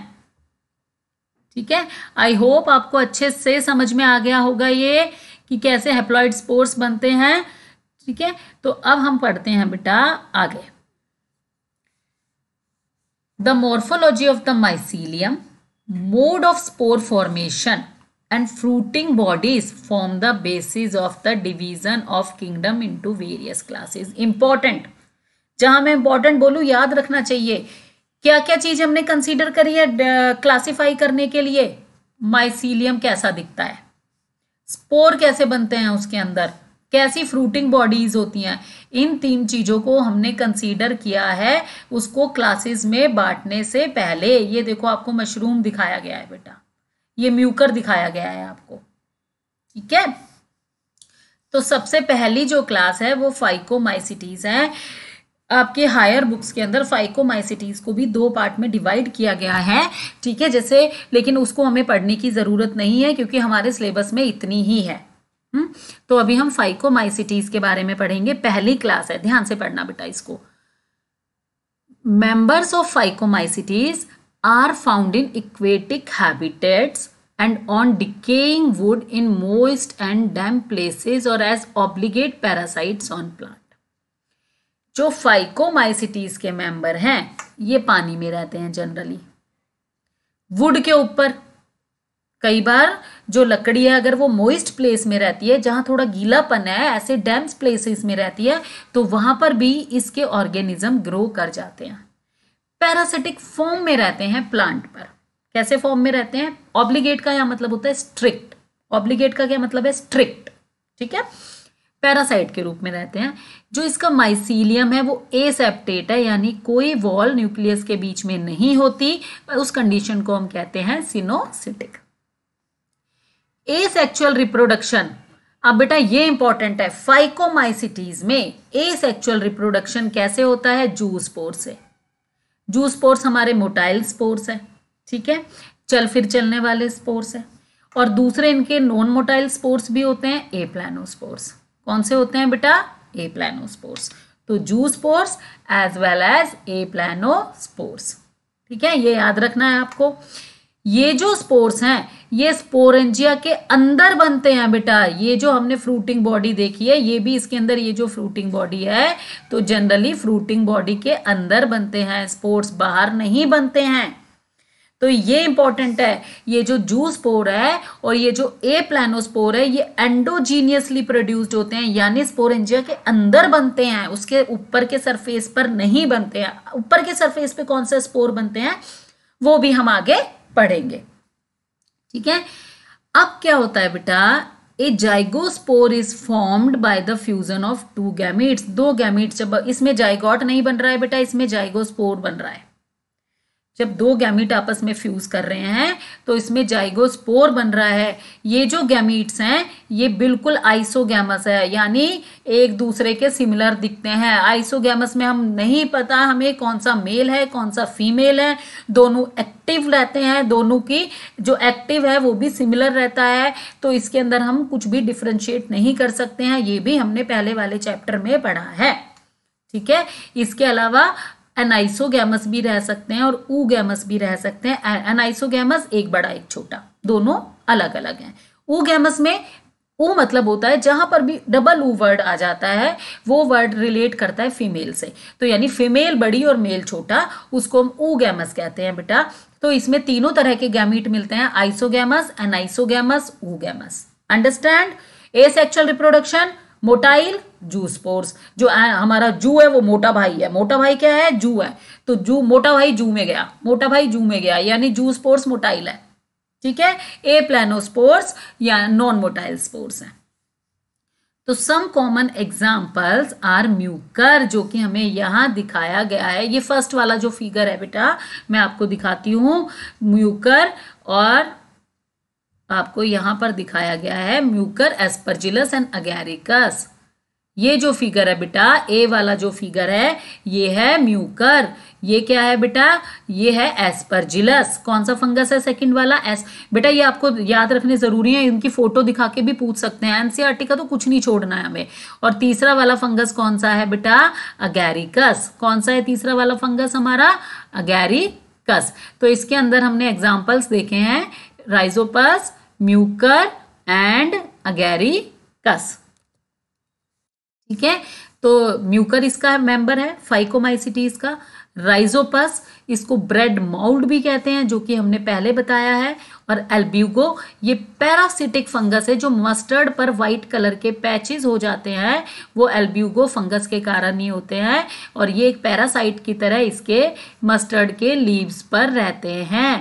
ठीक है आई होप आपको अच्छे से समझ में आ गया होगा ये कि कैसे हैप्लॉइड स्पोर्स बनते हैं ठीक है तो अब हम पढ़ते हैं बेटा आगे the morphology of the mycelium mode of spore formation and fruiting bodies form the basis of the division of kingdom into various classes important जहां मैं इंपॉर्टेंट बोलू याद रखना चाहिए क्या क्या चीज हमने कंसीडर करी है क्लासिफाई करने के लिए माइसीलियम कैसा दिखता है स्पोर कैसे बनते हैं उसके अंदर कैसी फ्रूटिंग बॉडीज होती हैं इन तीन चीज़ों को हमने कंसीडर किया है उसको क्लासेस में बांटने से पहले ये देखो आपको मशरूम दिखाया गया है बेटा ये म्यूकर दिखाया गया है आपको ठीक है तो सबसे पहली जो क्लास है वो फाइकोमाइसिटीज़ है आपके हायर बुक्स के अंदर फाइकोमाइसिटीज को भी दो पार्ट में डिवाइड किया गया है ठीक है जैसे लेकिन उसको हमें पढ़ने की ज़रूरत नहीं है क्योंकि हमारे सिलेबस में इतनी ही है हम्म? तो अभी हम फाइकोमाइसिटीज के बारे में पढ़ेंगे पहली क्लास है ध्यान से पढ़ना बेटा इसको members of phycomycetes are found in aquatic habitats and on decaying wood in moist and damp places और as obligate parasites on plant जो फाइकोमाइसिटीज के मेंबर हैं ये पानी में रहते हैं जनरली वुड के ऊपर कई बार जो लकड़ी है अगर वो मोइस्ट प्लेस में रहती है जहाँ थोड़ा गीलापन है ऐसे डैम्स प्लेसेस में रहती है तो वहाँ पर भी इसके ऑर्गेनिज्म ग्रो कर जाते हैं पैरासिटिक फॉर्म में रहते हैं प्लांट पर कैसे फॉर्म में रहते हैं ऑब्लिगेट का क्या मतलब होता है स्ट्रिक्ट ऑब्लिगेट का क्या मतलब है स्ट्रिक्ट ठीक है पैरासाइट के रूप में रहते हैं जो इसका माइसीलियम है वो एसेप्टेट है यानी कोई वॉल न्यूक्लियस के बीच में नहीं होती उस कंडीशन को हम कहते हैं सिनोसिटिक ए सेक्चुअल रिप्रोडक्शन अब बेटा ये इंपॉर्टेंट है फाइकोमाइसिटीज में ए सेक्चुअल रिप्रोडक्शन कैसे होता है जू स्पोर्स से जू स्पोर्स हमारे मोटाइल स्पोर्स है ठीक है चल फिर चलने वाले स्पोर्स है और दूसरे इनके नॉन मोटाइल स्पोर्स भी होते हैं ए प्लानोस्पोर्स कौन से होते हैं बेटा ए प्लानोस्पोर्स तो zoospores as well as aplanospores ठीक है ये याद रखना है आपको ये जो स्पोर्स हैं ये स्पोरेंजिया के अंदर बनते हैं बेटा ये जो हमने फ्रूटिंग बॉडी देखी है ये भी इसके अंदर ये जो फ्रूटिंग बॉडी है तो जनरली फ्रूटिंग बॉडी के अंदर बनते हैं स्पोर्स बाहर नहीं बनते हैं तो ये इंपॉर्टेंट है ये जो जू स्पोर है और ये जो ए प्लानोस्पोर है ये एंडोजीनियसली प्रोड्यूस्ड होते हैं यानी स्पोरेंजिया के अंदर बनते हैं उसके ऊपर के सरफेस पर नहीं बनते हैं ऊपर के सरफेस पे कौन से स्पोर बनते हैं वो भी हम आगे पढ़ेंगे ठीक है अब क्या होता है बेटा a zygospore is formed by the fusion of two gametes दो गैमिट्स जब इसमें जाइगॉट नहीं बन रहा है बेटा इसमें जाइगोस्पोर बन रहा है जब दो गैमिट आपस में फ्यूज कर रहे हैं तो इसमें जाइगोस्पोर बन रहा है ये जो गैमिट्स हैं ये बिल्कुल आइसोगैमस है यानी एक दूसरे के सिमिलर दिखते हैं आइसोगैमस में हम नहीं पता हमें कौन सा मेल है कौन सा फीमेल है दोनों एक्टिव रहते हैं दोनों की जो एक्टिव है वो भी सिमिलर रहता है तो इसके अंदर हम कुछ भी डिफ्रेंशिएट नहीं कर सकते हैं ये भी हमने पहले वाले चैप्टर में पढ़ा है ठीक है इसके अलावा एनाइसोगैमस भी रह सकते हैं और ऊगैमस भी रह सकते हैं एनाइसोगैमस एक बड़ा एक छोटा दोनों अलग अलग हैं ऊगैमस में ऊ मतलब होता है जहां पर भी डबल ऊ वर्ड आ जाता है वो वर्ड रिलेट करता है फीमेल से तो यानी फीमेल बड़ी और मेल छोटा उसको हम ओ गैमस कहते हैं बेटा तो इसमें तीनों तरह के गैमीट मिलते हैं isogamous anisogamous oogamous understand asexual reproduction motile zoospores जो हमारा जू है वो मोटा भाई है मोटा भाई क्या है जू है तो जू मोटा भाई जू में गया मोटा भाई जू में गया यानी जू स्पोर्स मोटाइल है ठीक है ए प्लानोस्पोर्स या नॉन मोटाइल स्पोर्स है तो some common examples are mucor जो कि हमें यहां दिखाया गया है ये फर्स्ट वाला जो फिगर है बेटा मैं आपको दिखाती हूं म्यूकर और आपको यहां पर दिखाया गया है म्यूकर एस्परजिलस एंड अगैरिकस ये जो फिगर है बेटा ए वाला जो फिगर है ये है म्यूकर ये क्या है बेटा ये है एस्परजिलस कौन सा फंगस है सेकंड वाला एस बेटा ये आपको याद रखने जरूरी है इनकी फोटो दिखा के भी पूछ सकते हैं एनसीआरटी का तो कुछ नहीं छोड़ना है हमें और तीसरा वाला फंगस कौन सा है बेटा अगैरिकस कौन सा है तीसरा वाला फंगस हमारा अगैरिकस तो इसके अंदर हमने एग्जाम्पल्स देखे हैं राइजोपस म्यूकर एंड कस ठीक है तो म्यूकर इसका मेंबर है फाइकोमाइसिटी इसका राइजोपस इसको ब्रेड माउल्ड भी कहते हैं जो कि हमने पहले बताया है और एल्ब्यूगो ये पैरासिटिक फंगस है जो मस्टर्ड पर वाइट कलर के पैचेस हो जाते हैं वो एल्ब्यूगो फंगस के कारण ही होते हैं और ये एक पैरासाइट की तरह इसके मस्टर्ड के लीव्स पर रहते हैं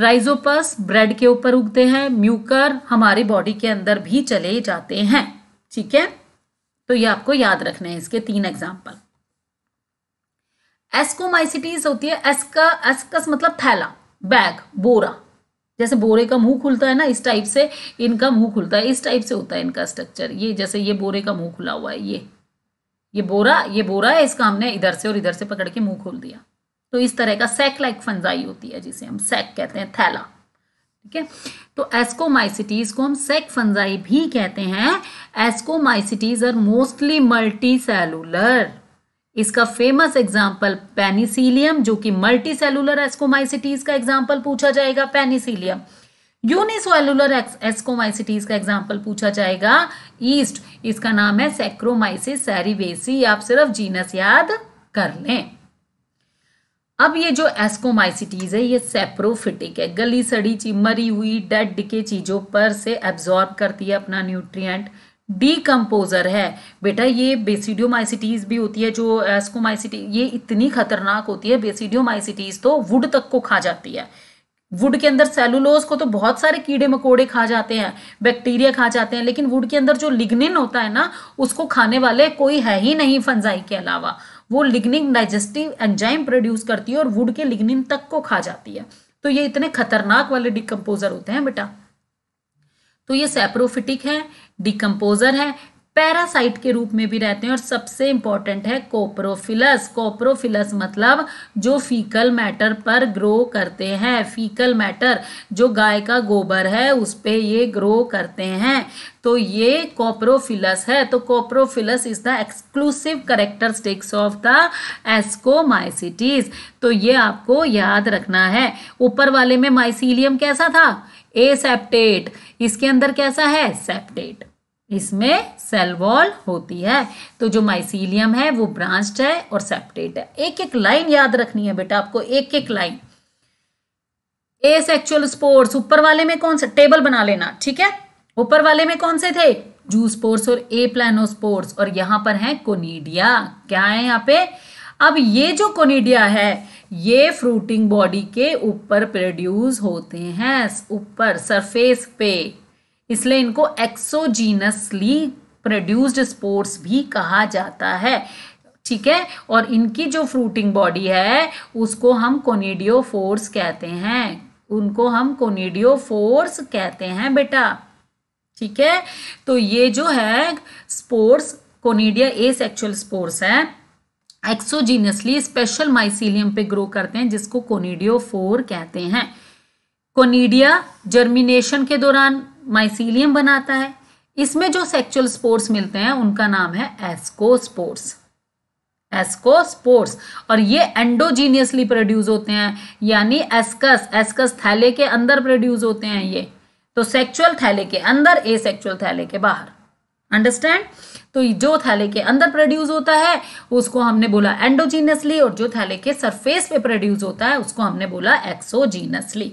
राइजोपस ब्रेड के ऊपर उगते हैं म्यूकर हमारी बॉडी के अंदर भी चले जाते हैं ठीक है तो ये आपको याद रखने हैं इसके तीन एग्जाम्पल एस्कोमाइसिटीज होती है एस्का एस्कस मतलब थैला बैग बोरा जैसे बोरे का मुंह खुलता है ना इस टाइप से इनका मुंह खुलता है इस टाइप से होता है इनका स्ट्रक्चर ये जैसे ये बोरे का मुंह खुला हुआ है ये ये बोरा ये बोरा है इसका हमने इधर से और इधर से पकड़ के मुंह खोल दिया तो इस तरह का सैक लाइक फंजाई होती है जिसे हम सैक कहते हैं थैला ठीक है तो एस्कोमाइसिटीज को हम सेक फंजाई भी कहते हैं ascomycetes are mostly multicellular इसका फेमस एग्जाम्पल पेनिसिलियम जो कि मल्टी सेलुलर एस्कोमाइसिटीज का एग्जाम्पल पूछा जाएगा पेनिसिलियम यूनिसेलुलर एस्कोमाइसिटीज का एग्जाम्पल पूछा जाएगा ईस्ट इसका नाम है सेक्रोमाइसिस सैरिवेसी आप सिर्फ जीनस याद कर लें अब ये जो एस्कोमाइसिटीज़ है ये सेप्रोफिटिक है गली सड़ी ची मरी हुई डेड के चीज़ों पर से एब्जॉर्ब करती है अपना न्यूट्रिएंट डीकम्पोजर है बेटा ये बेसिडियोमाइसिटीज़ भी होती है जो एस्कोमाइसिटी ये इतनी खतरनाक होती है बेसिडियोमाइसिटीज़ तो वुड तक को खा जाती है वुड के अंदर सेलुलोज को तो बहुत सारे कीड़े मकोड़े खा जाते हैं बैक्टीरिया खा जाते हैं लेकिन वुड के अंदर जो लिग्निन होता है ना उसको खाने वाले कोई है ही नहीं फंजाई के अलावा वो लिग्निन डाइजेस्टिव एंजाइम प्रोड्यूस करती है और वुड के लिग्निन तक को खा जाती है तो ये इतने खतरनाक वाले डिकम्पोजर होते हैं बेटा तो ये सेप्रोफिटिक है डिकम्पोजर है पैरासाइट के रूप में भी रहते हैं और सबसे इंपॉर्टेंट है कोप्रोफिलस कोप्रोफिलस मतलब जो फीकल मैटर पर ग्रो करते हैं फीकल मैटर जो गाय का गोबर है उस पर ये ग्रो करते हैं तो ये कॉप्रोफिलस है तो coprophilous is the exclusive sticks of the ascomycetes तो ये आपको याद रखना है ऊपर वाले में माइसीलियम कैसा था ए सेप्टेट इसके अंदर कैसा है सेप्टेट इसमें सेल वॉल होती है तो जो माइसीलियम है वो ब्रांच्ड है और सेप्टेट है एक एक लाइन याद रखनी है बेटा आपको एक एक लाइन ए सेक्चुअल स्पोर्ट्स ऊपर वाले में कौन से टेबल बना लेना ठीक है ऊपर वाले में कौन से थे जू स्पोर्ट्स और ए प्लानो स्पोर्ट्स और यहां पर है कोनीडिया क्या है यहाँ पे अब ये जो कोनीडिया है ये फ्रूटिंग बॉडी के ऊपर प्रोड्यूस होते हैं ऊपर सरफेस पे इसलिए इनको एक्सोजीनसली प्रोड्यूस्ड स्पोर्ट्स भी कहा जाता है ठीक है और इनकी जो फ्रूटिंग बॉडी है उसको हम कोनिडियो फोर्स कहते हैं उनको हम कोनिडियो फोर्स कहते हैं बेटा ठीक है तो ये जो है spores conidia asexual spores है एक्सोजीनियसली स्पेशल माइसीलियम पे ग्रो करते हैं जिसको कोनिडियो फोर कहते हैं कोनिडिया जर्मिनेशन के दौरान माइसीलियम बनाता है इसमें जो सेक्चुअल स्पोर्ट्स मिलते हैं उनका नाम है एस्कोस्पोर्स एस्कोस्पोर्स और ये एंडोजीनियसली प्रोड्यूस होते हैं यानी एस्कस एस्कस थैले के अंदर प्रोड्यूस होते हैं ये तो सेक्चुअल थैले के अंदर ए सेक्चुअल थैले के बाहर अंडरस्टैंड तो जो थैले के अंदर प्रोड्यूस होता है उसको हमने बोला एंडोजीनियसली और जो थैले के सरफेस पे प्रोड्यूस होता है उसको हमने बोला exogenously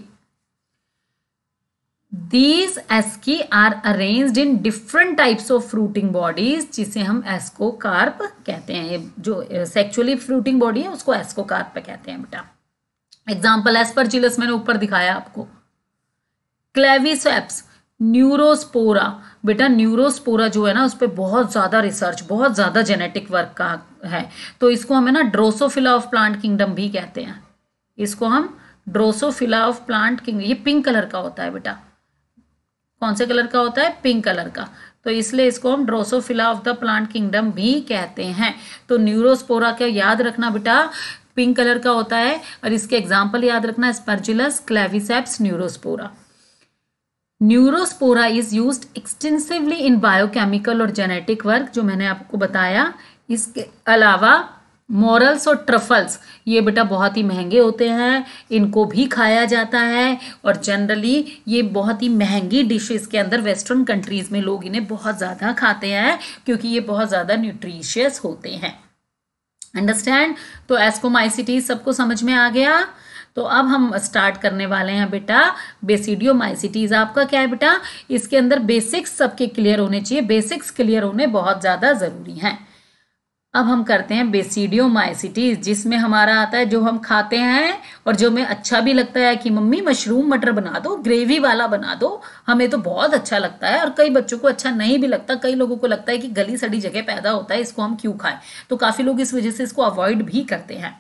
these asci are arrange in different types of fruiting bodies जिसे हम एस्कोकार्प कहते हैं जो सेक्चुअली फ्रूटिंग बॉडी है उसको एस्कोकार्प कहते हैं बेटा एग्जाम्पल एस्परचिलस मैंने ऊपर दिखाया आपको क्लेविसेप्स न्यूरोस्पोरा बेटा न्यूरोस्पोरा जो है ना उस पर बहुत ज़्यादा रिसर्च बहुत ज़्यादा जेनेटिक वर्क का है तो इसको हमें ना ड्रोसोफिला ऑफ प्लांट किंगडम भी कहते हैं इसको हम ड्रोसोफिला ऑफ प्लांट किंगडम ये पिंक कलर का होता है बेटा कौन से कलर का होता है पिंक कलर का तो इसलिए इसको हम Drosophila of the plant kingdom भी कहते हैं तो न्यूरोस्पोरा क्या याद रखना बेटा पिंक कलर का होता है और इसके एग्जाम्पल याद रखना aspergillus claviceps neurospora neurospora is use extensively in biochemical और जेनेटिक वर्क जो मैंने आपको बताया इसके अलावा मॉरल्स और ट्रफल्स ये बेटा बहुत ही महंगे होते हैं इनको भी खाया जाता है और जनरली ये बहुत ही महंगी डिशेस के अंदर वेस्टर्न कंट्रीज़ में लोग इन्हें बहुत ज़्यादा खाते हैं क्योंकि ये बहुत ज़्यादा न्यूट्रिशियस होते हैं अंडरस्टैंड तो एस्कोमाइसिटीज सबको समझ में आ गया तो अब हम स्टार्ट करने वाले हैं बेटा बेसिडियो माइसिटीज आपका क्या है बेटा इसके अंदर बेसिक्स सबके क्लियर होने चाहिए बेसिक्स क्लियर होने बहुत ज़्यादा ज़रूरी हैं अब हम करते हैं बेसिडियो माइसिटीज जिसमें हमारा आता है जो हम खाते हैं और जो हमें अच्छा भी लगता है कि मम्मी मशरूम मटर बना दो ग्रेवी वाला बना दो हमें तो बहुत अच्छा लगता है और कई बच्चों को अच्छा नहीं भी लगता कई लोगों को लगता है कि गली सड़ी जगह पैदा होता है इसको हम क्यों खाएं तो काफ़ी लोग इस वजह से इसको अवॉइड भी करते हैं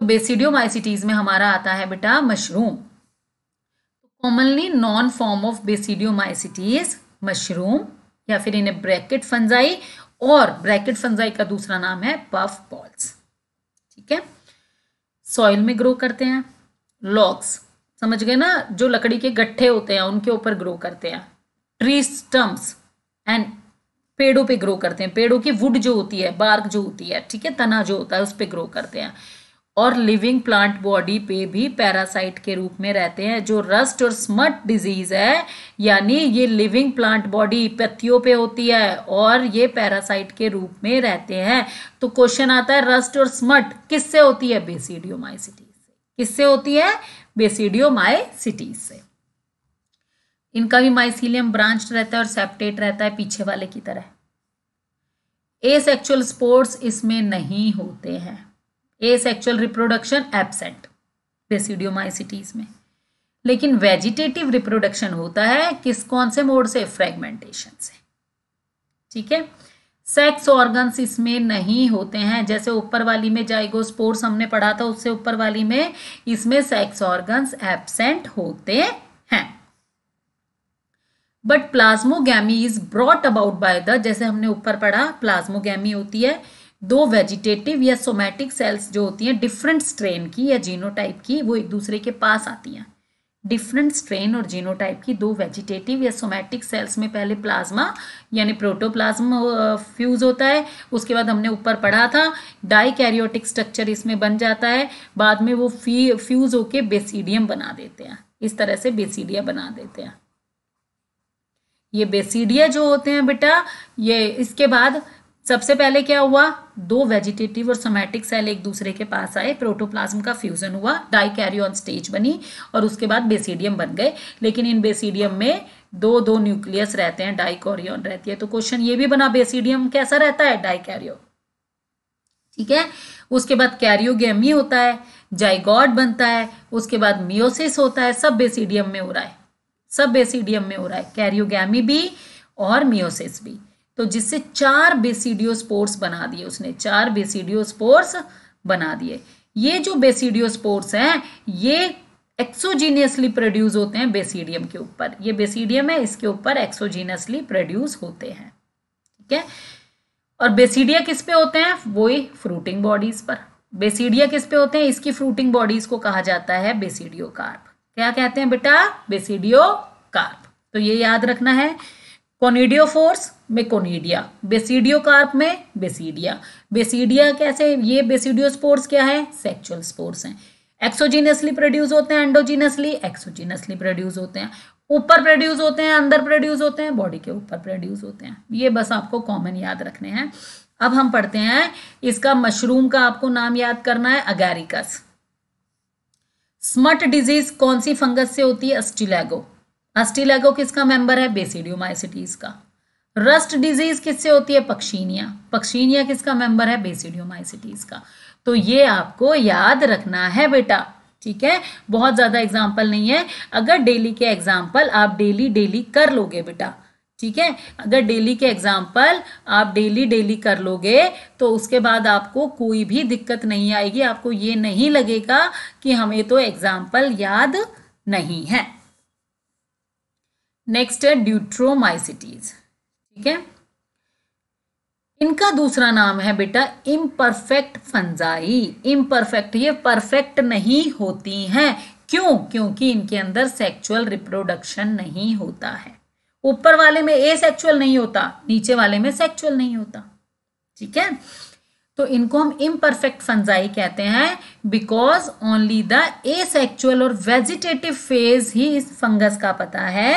तो बेसिडियो माइसिटीज में हमारा आता है बेटा mushroom commonly known form of basidiomycetes mushroom या फिर इन्हें ब्रैकेट फंजाई और ब्रैकेट फंजाई का दूसरा नाम है पफ बॉल्स ठीक है सॉइल में ग्रो करते हैं लॉक्स समझ गए ना जो लकड़ी के गट्ठे होते हैं उनके ऊपर ग्रो करते हैं ट्री स्टम्स एंड पेड़ों पे ग्रो करते हैं पेड़ों की वुड जो होती है बार्क जो होती है ठीक है तना जो होता है उस पर ग्रो करते हैं और लिविंग प्लांट बॉडी पे भी पैरासाइट के रूप में रहते हैं जो रस्ट और स्मट डिजीज है यानी ये लिविंग प्लांट बॉडी पत्तियों पे होती है और ये पैरासाइट के रूप में रहते हैं तो क्वेश्चन आता है रस्ट और स्मट किससे होती है बेसिडियोमाइसिटीज से किससे होती है बेसिडियोमाइसिटीज से इनका भी माइसिलियम ब्रांच रहता है और सेप्टेट रहता है पीछे वाले की तरह ए सेक्चुअल स्पोर्ट्स इसमें नहीं होते हैं asexual reproduction absent basidiomycetes में लेकिन वेजिटेटिव रिप्रोडक्शन होता है किस कौन से मोड से फ्रेगमेंटेशन से ठीक है सेक्स ऑर्गन्स इसमें नहीं होते हैं जैसे ऊपर वाली में जाएगो स्पोर्स हमने पढ़ा था उससे ऊपर वाली में इसमें सेक्स ऑर्गन्स एबसेंट होते हैं but plasmogamy is brought about by the जैसे हमने ऊपर पढ़ा प्लाज्मोगी होती है दो वेजिटेटिव या सोमैटिक सेल्स जो होती हैं डिफरेंट स्ट्रेन की या जीनोटाइप की वो एक दूसरे के पास आती हैं डिफरेंट स्ट्रेन और जीनोटाइप की दो वेजिटेटिव या सोमैटिक सेल्स में पहले प्लाज्मा यानी प्रोटोप्लाज्म फ्यूज होता है उसके बाद हमने ऊपर पढ़ा था डाइकैरियोटिक स्ट्रक्चर इसमें बन जाता है बाद में वो फी फ्यूज होके बेसिडियम बना देते हैं इस तरह से बेसिडिया बना देते हैं ये बेसिडिया जो होते हैं बेटा ये इसके बाद सबसे पहले क्या हुआ दो वेजिटेटिव और सोमैटिक सेल एक दूसरे के पास आए प्रोटोप्लाज्म का फ्यूजन हुआ डाइकैरियन स्टेज बनी और उसके बाद बेसिडियम बन गए लेकिन इन बेसिडियम में दो दो न्यूक्लियस रहते हैं डाइकोरियन रहती है तो क्वेश्चन ये भी बना बेसिडियम कैसा रहता है डाइकैरियो ठीक है उसके बाद कैरियोगेमी होता है जाइगॉड बनता है उसके बाद मियोसिस होता है सब बेसिडियम में हो रहा है सब बेसिडियम में हो रहा है कैरियोगैमी भी और मियोसिस भी तो जिससे चार बेसिडियो स्पोर्ट्स बना दिए उसने चार बेसिडियो स्पोर्ट्स बना दिए ये जो बेसिडियो स्पोर्ट्स हैं ये एक्सोजीनियसली प्रोड्यूस होते हैं बेसिडियम के ऊपर ये बेसिडियम है इसके ऊपर एक्सोजीनियसली प्रोड्यूस होते हैं ठीक है और बेसिडिया किस पे होते हैं वो ही फ्रूटिंग बॉडीज पर बेसिडिया किस पे होते हैं इसकी फ्रूटिंग बॉडीज को कहा जाता है बेसिडियो कार्प क्या कहते हैं बेटा बेसिडियो कार्प तो ये याद रखना है कोनिडियोफोर्स में कोनिडिया बेसिडियोकार्प में बेसिडिया बेसिडिया कैसे ये बेसिडियो स्पोर्स क्या है सेक्चुअल स्पोर्स हैं एक्सोजीनियसली प्रोड्यूस होते हैं एंडोजीनियसली एक्सोजीनियसली प्रोड्यूस होते हैं ऊपर प्रोड्यूस होते हैं अंदर प्रोड्यूस होते हैं बॉडी के ऊपर प्रोड्यूस होते हैं ये बस आपको कॉमन याद रखने हैं अब हम पढ़ते हैं इसका मशरूम का आपको नाम याद करना है अगैरिकस स्मट डिजीज कौन सी फंगस से होती है अस्टिलैगो अस्टिलेगो किसका मेंबर है बेसिडियोमाइसिटीज का रस्ट डिजीज किससे होती है पक्षीनिया पक्षीनिया किसका मेंबर है बेसिडियोमाइसिटीज का तो ये आपको याद रखना है बेटा ठीक है बहुत ज़्यादा एग्जाम्पल नहीं है अगर डेली के एग्जाम्पल आप डेली डेली कर लोगे बेटा ठीक है अगर डेली के एग्जाम्पल आप डेली डेली कर लोगे तो उसके बाद आपको कोई भी दिक्कत नहीं आएगी आपको ये नहीं लगेगा कि हमें तो एग्जाम्पल याद नहीं है नेक्स्ट है ड्यूट्रोमाइसिटीज ठीक है इनका दूसरा नाम है बेटा इम्परफेक्ट फंजाई इम्परफेक्ट ये परफेक्ट नहीं होती हैं क्यों क्योंकि इनके अंदर सेक्सुअल रिप्रोडक्शन नहीं होता है ऊपर वाले में ए सेक्चुअल नहीं होता नीचे वाले में सेक्चुअल नहीं होता ठीक है तो इनको हम इम्परफेक्ट फंजाई कहते हैं because only the asexual और वेजिटेटिव फेज ही इस फंगस का पता है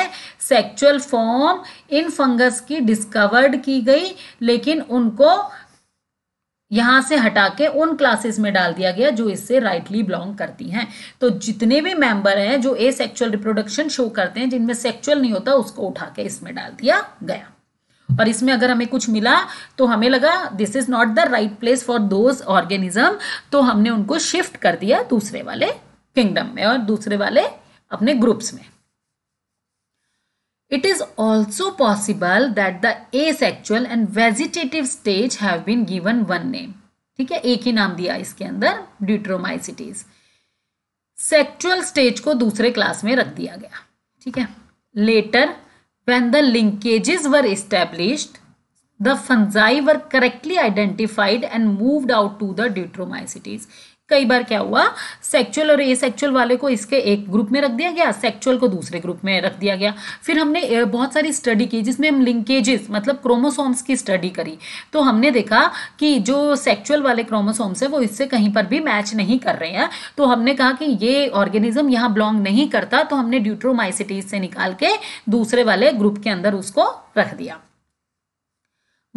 सेक्चुअल फॉर्म इन फंगस की डिस्कवर्ड की गई लेकिन उनको यहां से हटा के उन क्लासेस में डाल दिया गया जो इससे राइटली बिलोंग करती हैं तो जितने भी मेंबर हैं जो ए सेक्चुअल रिप्रोडक्शन शो करते हैं जिनमें सेक्चुअल नहीं होता उसको उठा के इसमें डाल दिया गया पर इसमें अगर हमें कुछ मिला तो हमें लगा this is not the right place for those organism तो हमने उनको शिफ्ट कर दिया दूसरे वाले किंगडम में और दूसरे वाले अपने ग्रुप्स में it is also possible that the asexual and vegetative stage have been given one name ठीक है एक ही नाम दिया इसके अंदर ड्यूट्रोमाइसिटीज सेक्चुअल स्टेज को दूसरे क्लास में रख दिया गया ठीक है later When the linkages were established, the fungi were correctly identified and moved out to the deuteromycetes. कई बार क्या हुआ सेक्चुअल और एसेक्चुअल वाले को इसके एक ग्रुप में रख दिया गया सेक्चुअल को दूसरे ग्रुप में रख दिया गया फिर हमने बहुत सारी स्टडी की जिसमें हम लिंकेजेस मतलब क्रोमोसोम्स की स्टडी करी तो हमने देखा कि जो सेक्चुअल वाले क्रोमोसोम्स है वो इससे कहीं पर भी मैच नहीं कर रहे हैं तो हमने कहा कि ये ऑर्गेनिज्म यहाँ बिलोंग नहीं करता तो हमने ड्यूट्रोमाइसिटीज से निकाल के दूसरे वाले ग्रुप के अंदर उसको रख दिया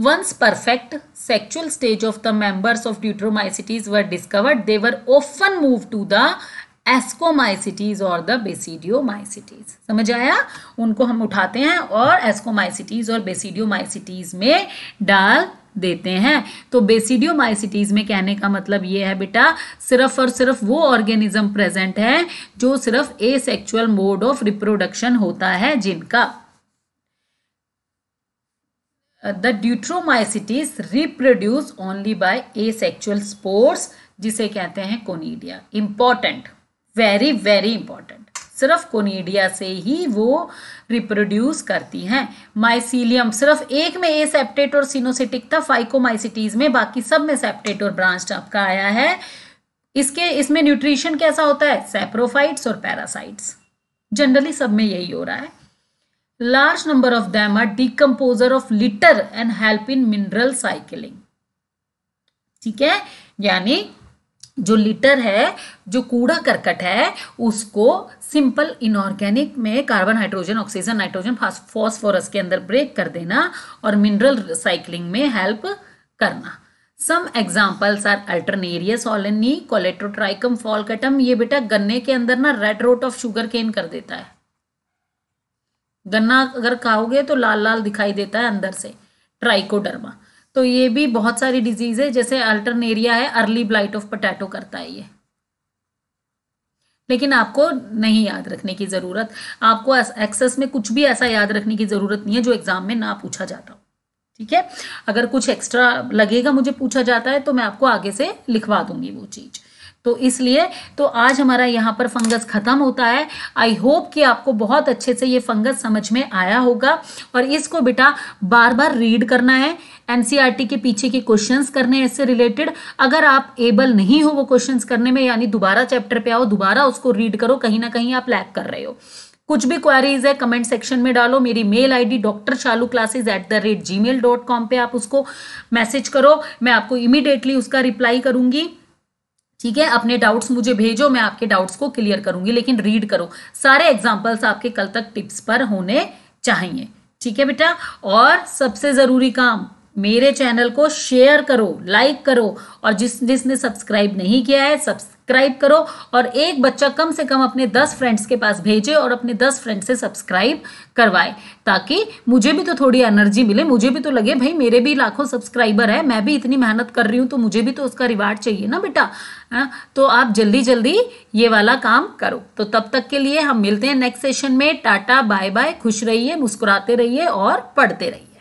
Once perfect sexual stage of the members of deuteromycetes were discovered, they were often moved to the ascomycetes और द बेसिडियोमाइसिटीज समझ आया उनको हम उठाते हैं और एस्कोमाइसिटीज और बेसिडियोमाइसिटीज में डाल देते हैं तो बेसिडियोमाइसिटीज में कहने का मतलब ये है बेटा सिर्फ और सिर्फ वो ऑर्गेनिज्म प्रेजेंट है जो सिर्फ asexual mode of reproduction होता है जिनका the deuteromycetes reproduce only by asexual spores जिसे कहते हैं conidia important very very important सिर्फ कोनीडिया से ही वो रिप्रोड्यूस करती हैं माइसीलियम सिर्फ एक में ए सेप्टेट और सीनोसिटिक था फाइकोमाइसिटीज में बाकी सब में सेप्टेट और ब्रांच आपका आया है इसके इसमें न्यूट्रिशन कैसा होता है सेप्रोफाइट्स और पैरासाइट्स जनरली सब में यही हो रहा है Large number of them are decomposer of litter and help in mineral cycling. ठीक है यानी जो लिटर है जो कूड़ा करकट है उसको सिंपल इनऑर्गेनिक में carbon hydrogen oxygen nitrogen phosphorus के अंदर ब्रेक कर देना और मिनरल साइकिलिंग में हेल्प करना some examples are alternaria alni colletotrichum falcatum ये बेटा गन्ने के अंदर ना red rot of sugar cane कर देता है गन्ना अगर खाओगे तो लाल लाल दिखाई देता है अंदर से ट्राइकोडर्मा तो ये भी बहुत सारी डिजीज है जैसे अल्टरनेरिया है अर्ली ब्लाइट ऑफ पोटैटो करता है ये लेकिन आपको नहीं याद रखने की ज़रूरत आपको एक्सेस में कुछ भी ऐसा याद रखने की ज़रूरत नहीं है जो एग्जाम में ना पूछा जाता हो ठीक है अगर कुछ एक्स्ट्रा लगेगा मुझे पूछा जाता है तो मैं आपको आगे से लिखवा दूंगी वो चीज़ तो इसलिए तो आज हमारा यहाँ पर फंगस ख़त्म होता है आई होप कि आपको बहुत अच्छे से ये फंगस समझ में आया होगा और इसको बेटा बार बार रीड करना है एन e के पीछे के क्वेश्चंस करने हैं इससे रिलेटेड अगर आप एबल नहीं हो वो क्वेश्चंस करने में यानी दोबारा चैप्टर पे आओ दोबारा उसको रीड करो कहीं ना कहीं आप लैक कर रहे हो कुछ भी क्वारीज है कमेंट सेक्शन में डालो मेरी mail ID doctor Shalu classes at the rate Gmail dot com पर आप उसको मैसेज करो मैं आपको इमीडिएटली उसका रिप्लाई करूंगी ठीक है अपने डाउट्स मुझे भेजो मैं आपके डाउट्स को क्लियर करूंगी लेकिन रीड करो सारे एग्जाम्पल्स आपके कल तक टिप्स पर होने चाहिए ठीक है बेटा और सबसे ज़रूरी काम मेरे चैनल को शेयर करो लाइक करो और जिस जिसने सब्सक्राइब नहीं किया है सब्सक्राइब सब्सक्राइब करो और एक बच्चा कम से कम अपने दस फ्रेंड्स के पास भेजे और अपने दस फ्रेंड्स से सब्सक्राइब करवाए ताकि मुझे भी तो थोड़ी एनर्जी मिले मुझे भी तो लगे भाई मेरे भी लाखों सब्सक्राइबर है मैं भी इतनी मेहनत कर रही हूँ तो मुझे भी तो उसका रिवार्ड चाहिए ना बेटा हाँ, तो आप जल्दी जल्दी ये वाला काम करो तो तब तक के लिए हम मिलते हैं नेक्स्ट सेशन में टाटा बाय बाय खुश रहिए मुस्कुराते रहिए और पढ़ते रहिए